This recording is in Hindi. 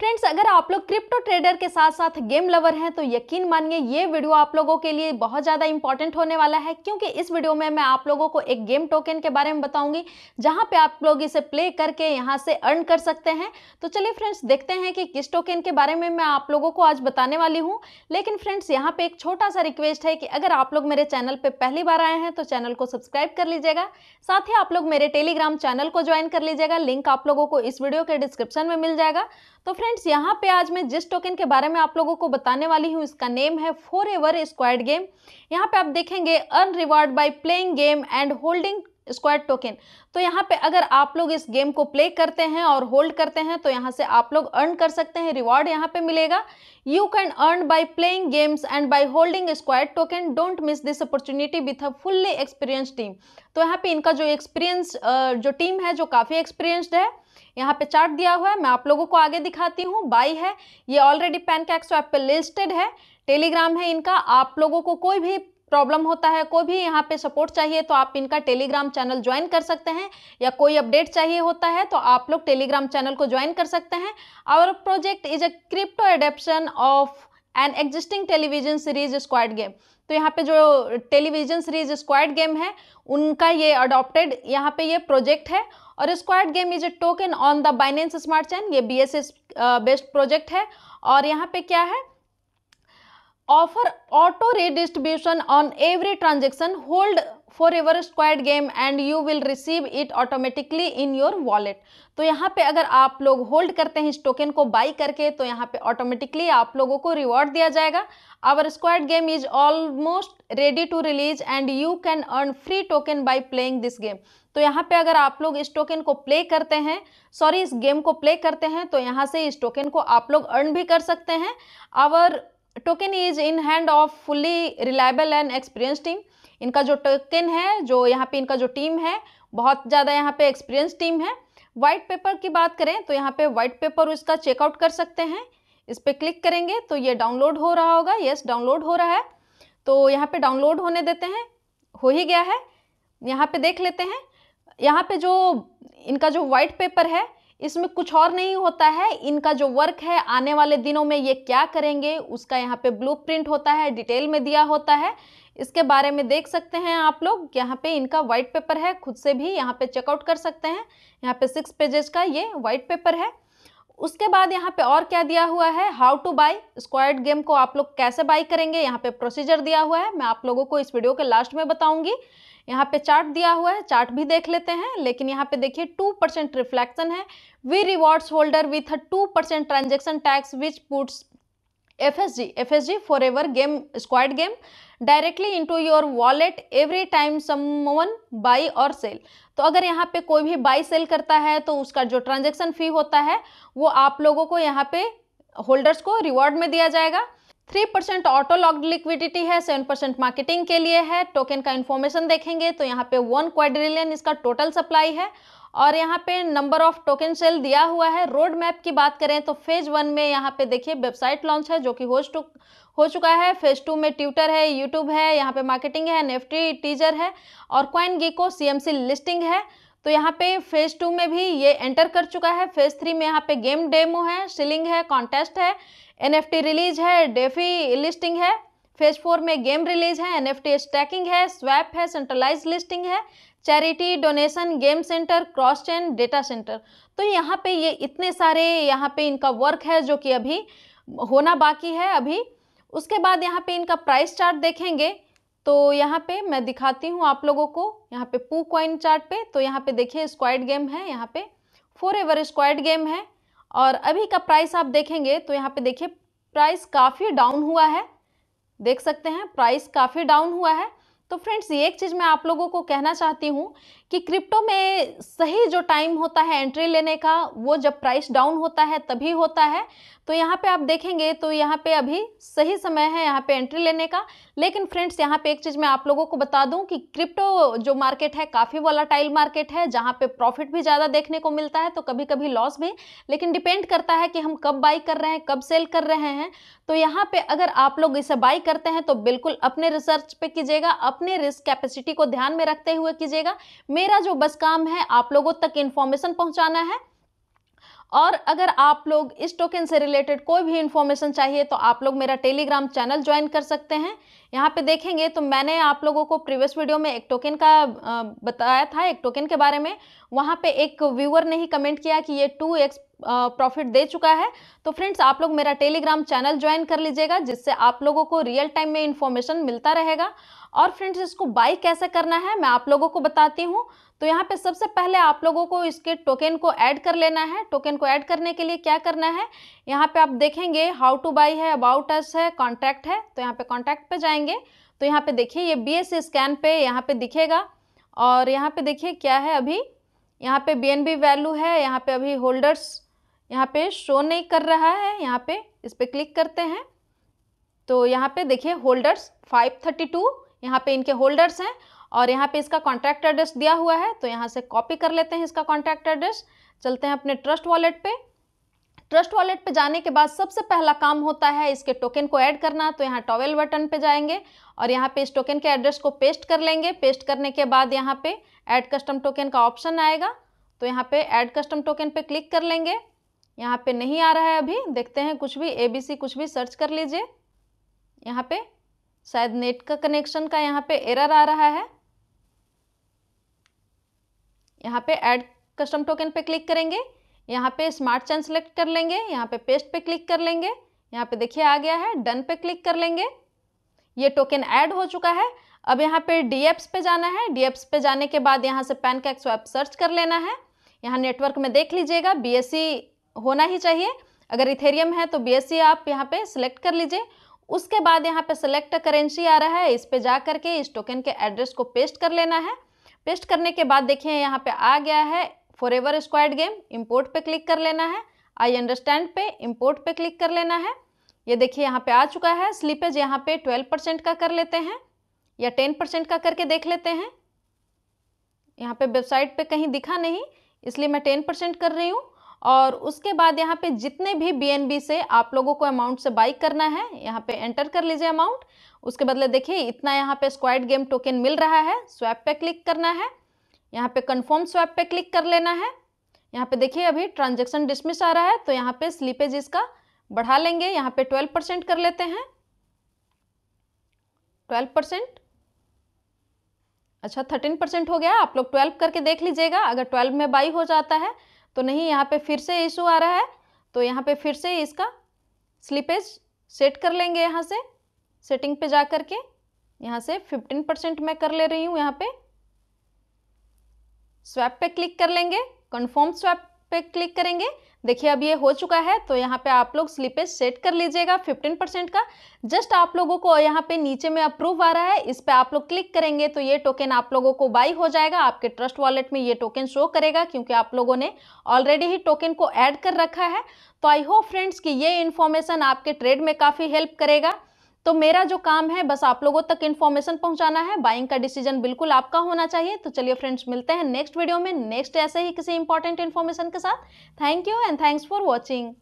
फ्रेंड्स अगर आप लोग क्रिप्टो ट्रेडर के साथ साथ गेम लवर हैं तो यकीन मानिए ये वीडियो आप लोगों के लिए बहुत ज़्यादा इंपॉर्टेंट होने वाला है क्योंकि इस वीडियो में मैं आप लोगों को एक गेम टोकन के बारे में बताऊंगी जहां पे आप लोग इसे प्ले करके यहां से अर्न कर सकते हैं तो चलिए फ्रेंड्स देखते हैं कि किस टोकन के बारे में मैं आप लोगों को आज बताने वाली हूँ लेकिन फ्रेंड्स यहाँ पर एक छोटा सा रिक्वेस्ट है कि अगर आप लोग मेरे चैनल पर पहली बार आए हैं तो चैनल को सब्सक्राइब कर लीजिएगा साथ ही आप लोग मेरे टेलीग्राम चैनल को ज्वाइन कर लीजिएगा लिंक आप लोगों को इस वीडियो के डिस्क्रिप्शन में मिल जाएगा तो फ्रेंड्स फ्रेंड्स यहाँ पे आज मैं जिस टोकन के बारे में आप लोगों को बताने वाली हूँ इसका नेम है फॉर एवर स्क्वाड गेम यहाँ पे आप देखेंगे earn reward by playing game and holding squad token तो यहाँ पे अगर आप लोग इस गेम को प्ले करते हैं और होल्ड करते हैं तो यहाँ से आप लोग अर्न कर सकते हैं रिवॉर्ड यहाँ पे मिलेगा you can earn by playing games and by holding squad token don't miss this opportunity with a fully experience team तो यहाँ पे इनका जो एक्सपीरियंस जो टीम है जो काफ़ी एक्सपीरियंसड है यहाँ पे चार्ट दिया हुआ है मैं आप लोगों को आगे दिखाती हूँ बाई है ये ऑलरेडी पैन कैक्स ऐप पे लिस्टेड है टेलीग्राम है इनका आप लोगों को कोई भी प्रॉब्लम होता है कोई भी यहाँ पे सपोर्ट चाहिए तो आप इनका टेलीग्राम चैनल ज्वाइन कर सकते हैं या कोई अपडेट चाहिए होता है तो आप लोग टेलीग्राम चैनल को ज्वाइन कर सकते हैं our project is a crypto adoption of an existing television series squad game तो यहाँ पे जो टेलीविजन सीरीज स्क्वाड गेम है उनका ये अडोप्टेड यहाँ पे ये प्रोजेक्ट है और squad game is a token on the Binance smart chain ये बी बेस्ट प्रोजेक्ट है और यहाँ पे क्या है offer auto redistribution on every transaction hold forever squared game and you will receive it automatically in your wallet तो यहाँ पे अगर आप लोग होल्ड करते हैं इस टोकन को बाई करके तो यहाँ पे ऑटोमेटिकली आप लोगों को रिवॉर्ड दिया जाएगा our squad game is almost ready to release and you can earn free token by playing this game तो यहाँ पे अगर आप लोग इस टोकन को प्ले करते हैं सॉरी इस गेम को प्ले करते हैं तो यहाँ से इस टोकन को आप लोग अर्न भी कर सकते हैं our token is in hand of fully reliable and experience team इनका जो टोकन है जो यहाँ पे इनका जो टीम है बहुत ज़्यादा यहाँ पे एक्सपीरियंस टीम है वाइट पेपर की बात करें तो यहाँ पे वाइट पेपर उसका चेकआउट कर सकते हैं इस पर क्लिक करेंगे तो ये डाउनलोड हो रहा होगा येस डाउनलोड हो रहा है तो यहाँ पे डाउनलोड होने देते हैं हो ही गया है यहाँ पे देख लेते हैं यहाँ पे जो इनका जो वाइट पेपर है इसमें कुछ और नहीं होता है इनका जो वर्क है आने वाले दिनों में ये क्या करेंगे उसका यहाँ पे ब्लू होता है डिटेल में दिया होता है इसके बारे में देख सकते हैं आप लोग यहाँ पे इनका वाइट पेपर है खुद से भी यहाँ पे चेकआउट कर सकते हैं यहाँ पे सिक्स पेजेस का ये वाइट पेपर है उसके बाद यहाँ पे और क्या दिया हुआ है how to buy squad game को आप लोग कैसे बाई करेंगे यहाँ पे प्रोसीजर दिया हुआ है मैं आप लोगों को इस वीडियो के लास्ट में बताऊंगी यहाँ पे चार्ट दिया हुआ है चार्ट भी देख लेते हैं लेकिन यहाँ पे देखिए टू परसेंट रिफ्लेक्शन है we rewards holder with two percent transaction tax which puts F S G F S G forever game squad game directly into your wallet every time someone buy और सेल तो अगर यहाँ पे कोई भी बाई सेल करता है तो उसका जो ट्रांजेक्शन फ़ी होता है वो आप लोगों को यहाँ पे होल्डर्स को रिवॉर्ड में दिया जाएगा three percent auto locked liquidity है सेवन परसेंट मार्केटिंग के लिए है टोकन का इन्फॉर्मेशन देखेंगे तो यहाँ पे वन क्वाड्रिलियन इसका टोटल सप्लाई है और यहाँ पे नंबर ऑफ टोकन सेल दिया हुआ है रोड मैप की बात करें तो फेज वन में यहाँ पे देखिए वेबसाइट लॉन्च है जो कि होस्ट हो चुका है फेज टू में ट्विटर है यूट्यूब है यहाँ पे मार्केटिंग है नेफ्टी टीजर है और क्वाइन गी को सी लिस्टिंग है तो यहाँ पे फेज टू में भी ये एंटर कर चुका है फेज थ्री में यहाँ पे गेम डेमो है सीलिंग है कॉन्टेस्ट है एन रिलीज है डेफी लिस्टिंग है फेज फोर में गेम रिलीज है एनएफटी स्टैकिंग है स्वैप है सेंट्रलाइज लिस्टिंग है charity donation game center cross chain data center तो यहाँ पे ये इतने सारे यहाँ पे इनका वर्क है जो कि अभी होना बाकी है अभी उसके बाद यहाँ पे इनका प्राइस चार्ट देखेंगे तो यहाँ पे मैं दिखाती हूँ आप लोगों को यहाँ पे पू कॉइन चार्ट पे तो यहाँ पे देखिए स्क्वाइड गेम है यहाँ पे फोर एवर स्क्वाइड गेम है और अभी का प्राइस आप देखेंगे तो यहाँ पे देखिए प्राइस काफ़ी डाउन हुआ है देख सकते हैं प्राइस काफ़ी डाउन हुआ है तो फ्रेंड्स ये एक चीज़ मैं आप लोगों को कहना चाहती हूँ कि क्रिप्टो में सही जो टाइम होता है एंट्री लेने का वो जब प्राइस डाउन होता है तभी होता है तो यहाँ पे आप देखेंगे तो यहाँ पे अभी सही समय है यहाँ पे एंट्री लेने का लेकिन फ्रेंड्स यहाँ पे एक चीज़ मैं आप लोगों को बता दूँ कि क्रिप्टो जो मार्केट है काफ़ी टाइल मार्केट है जहाँ पे प्रॉफिट भी ज़्यादा देखने को मिलता है तो कभी कभी लॉस भी लेकिन डिपेंड करता है कि हम कब बाई कर रहे हैं कब सेल कर रहे हैं तो यहाँ पर अगर आप लोग इसे बाई करते हैं तो बिल्कुल अपने रिसर्च पर कीजिएगा अपने रिस्क कैपेसिटी को ध्यान में रखते हुए कीजिएगा मेरा जो बस काम है आप लोगों तक इन्फॉर्मेशन पहुंचाना है और अगर आप लोग इस टोकन से रिलेटेड कोई भी इन्फॉर्मेशन चाहिए तो आप लोग मेरा टेलीग्राम चैनल ज्वाइन कर सकते हैं यहाँ पे देखेंगे तो मैंने आप लोगों को प्रीवियस वीडियो में एक टोकन का बताया था एक टोकन के बारे में वहाँ पे एक व्यूअर ने ही कमेंट किया कि ये टू एक्स प्रॉफिट दे चुका है तो फ्रेंड्स आप लोग मेरा टेलीग्राम चैनल ज्वाइन कर लीजिएगा जिससे आप लोगों को रियल टाइम में इन्फॉर्मेशन मिलता रहेगा और फ्रेंड्स इसको बाई कैसे करना है मैं आप लोगों को बताती हूँ तो यहाँ पे सबसे पहले आप लोगों को इसके टोकन को ऐड कर लेना है टोकन को ऐड करने के लिए क्या करना है यहाँ पे आप देखेंगे हाउ टू बाई है अबाउट अस है कॉन्टैक्ट है तो यहाँ पे कॉन्टैक्ट पे जाएंगे तो यहाँ पे देखिए ये बी स्कैन पे यहाँ पे दिखेगा और यहाँ पे देखिए क्या है अभी यहाँ पे बी वैल्यू है यहाँ पे अभी होल्डर्स यहाँ पे शो नहीं कर रहा है यहाँ पे इस पर क्लिक करते हैं तो यहाँ पे देखिए होल्डर्स 532 यहाँ पर इनके होल्डर्स हैं और यहाँ पे इसका कॉन्ट्रैक्ट एड्रेस दिया हुआ है तो यहाँ से कॉपी कर लेते हैं इसका कॉन्ट्रैक्ट एड्रेस चलते हैं अपने ट्रस्ट वॉलेट पे ट्रस्ट वॉलेट पे जाने के बाद सबसे पहला काम होता है इसके टोकन को ऐड करना तो यहाँ टॉवेल बटन पे जाएंगे और यहाँ पे इस टोकन के एड्रेस को पेस्ट कर लेंगे पेस्ट करने के बाद यहाँ पे ऐड कस्टम टोकन का ऑप्शन आएगा तो यहाँ पे ऐड कस्टम टोकन पे क्लिक कर लेंगे यहाँ पे नहीं आ रहा है अभी देखते हैं कुछ भी एबीसी कुछ भी सर्च कर लीजिए यहाँ पे शायद नेट का कनेक्शन का यहाँ पे एरर आ रहा है यहाँ पे ऐड कस्टम टोकन पे क्लिक करेंगे यहाँ पे स्मार्ट चैन सेलेक्ट कर लेंगे यहाँ पे पेस्ट पे क्लिक कर लेंगे यहाँ पे देखिए आ गया है डन पे क्लिक कर लेंगे ये टोकन ऐड हो चुका है अब यहाँ पे डी पे जाना है डी पे जाने के बाद यहाँ से पैन का स्वैप सर्च कर लेना है यहाँ नेटवर्क में देख लीजिएगा बी होना ही चाहिए अगर इथेरियम है तो बी आप यहाँ पे सिलेक्ट कर लीजिए उसके बाद यहाँ पे सिलेक्ट करेंसी आ रहा है इस पर जा करके इस टोकन के एड्रेस को पेस्ट कर लेना है पेस्ट करने के बाद देखिए यहाँ पे आ गया है forever squad game import पे क्लिक कर लेना है आई अंडरस्टैंड पे इम्पोर्ट पे क्लिक कर लेना है ये देखिए यहाँ पे आ चुका है स्लीपेज यहाँ पे ट्वेल्व परसेंट का कर लेते हैं या टेन परसेंट का करके देख लेते हैं यहाँ पे वेबसाइट पे कहीं दिखा नहीं इसलिए मैं टेन परसेंट कर रही हूँ और उसके बाद यहाँ पे जितने भी बी से आप लोगों को अमाउंट से बाई करना है यहाँ पे एंटर कर लीजिए अमाउंट उसके बदले देखिए इतना यहाँ पे स्क्वाइड गेम टोकन मिल रहा है स्वैप पे क्लिक करना है यहाँ पे कंफर्म स्वैप पे क्लिक कर लेना है यहाँ पे देखिए अभी ट्रांजेक्शन डिसमिस आ रहा है तो यहाँ पे स्लीपेज इसका बढ़ा लेंगे यहाँ पे ट्वेल्व परसेंट कर लेते हैं ट्वेल्व परसेंट अच्छा थर्टीन परसेंट हो गया आप लोग ट्वेल्व करके देख लीजिएगा अगर ट्वेल्व में बाई हो जाता है तो नहीं यहाँ पे फिर से इशू आ रहा है तो यहाँ पे फिर से इसका स्लिपेज सेट कर लेंगे यहाँ से सेटिंग पे जा करके यहाँ से 15 परसेंट मैं कर ले रही हूँ यहाँ पे स्वैप पे क्लिक कर लेंगे कन्फर्म स्वैप पे क्लिक करेंगे देखिए अब ये हो चुका है तो यहाँ पे आप लोग स्लिपेज सेट कर लीजिएगा 15 का जस्ट आप लोगों को यहाँ पे नीचे में अप्रूव आ रहा है इस पर आप लोग क्लिक करेंगे तो ये टोकन आप लोगों को बाई हो जाएगा आपके ट्रस्ट वॉलेट में ये टोकन शो करेगा क्योंकि आप लोगों ने ऑलरेडी ही टोकन को ऐड कर रखा है तो आई होप फ्रेंड्स कि ये इन्फॉर्मेशन आपके ट्रेड में काफ़ी हेल्प करेगा तो मेरा जो काम है बस आप लोगों तक इन्फॉर्मेशन पहुंचाना है बाइंग का डिसीजन बिल्कुल आपका होना चाहिए तो चलिए फ्रेंड्स मिलते हैं नेक्स्ट वीडियो में नेक्स्ट ऐसे ही किसी इंपॉर्टेंट इन्फॉर्मेशन के साथ thank you and thanks for watching